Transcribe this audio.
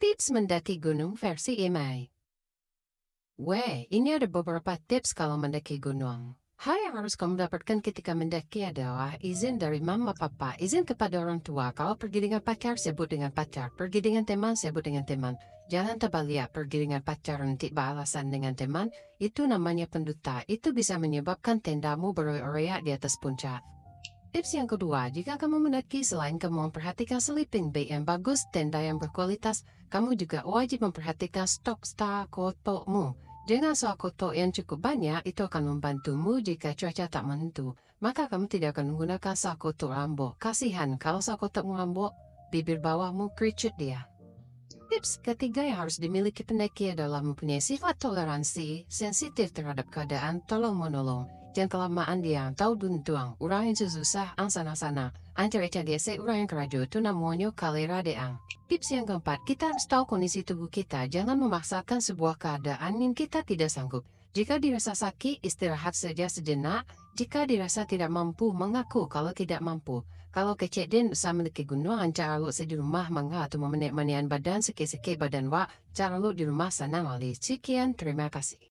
Tips mendaki gunung versi IMAI. Weh, ini ada beberapa tips kalau mendaki gunung. Hal yang harus kamu dapatkan ketika mendaki adalah izin dari mama papa, izin kepada orang tua. Kalau pergi dengan pacar, sebut dengan pacar. Pergi dengan teman, sebut dengan teman. Jangan terbalik, pergi dengan pacar, nanti balasan dengan teman. Itu namanya penduta. Itu bisa menyebabkan tendamu beroyak di atas puncak. Tips yang kedua, jika kamu mendaki selain kamu memperhatikan sleeping bag yang bagus, tenda yang berkualitas, kamu juga wajib memperhatikan stok star kotokmu. Dengan soal kotok yang cukup banyak, itu akan membantumu jika cuaca tak menentu. Maka kamu tidak akan menggunakan soal kotok rambut. Kasihan kalau soal kotokmu rambut, bibir bawahmu kerucut dia. Tips ketiga yang harus dimiliki pendaki adalah mempunyai sifat toleransi, sensitif terhadap keadaan, tolong menolong kelamaan dia tau dun tuang urang susah ang sana-sana. Antaranya desa urang keraju tu kali kalera ang Tips yang keempat, kita harus tahu kondisi tubuh kita. Jangan memaksakan sebuah keadaan yang kita tidak sanggup. Jika dirasa sakit, istirahat saja sejenak. Jika dirasa tidak mampu, mengaku kalau tidak mampu. Kalau dan usah memiliki gunungan, cara lu di rumah mangga atau memenik manian badan, seke seke badan wa. cara lu di rumah sana wali. Sekian, terima kasih.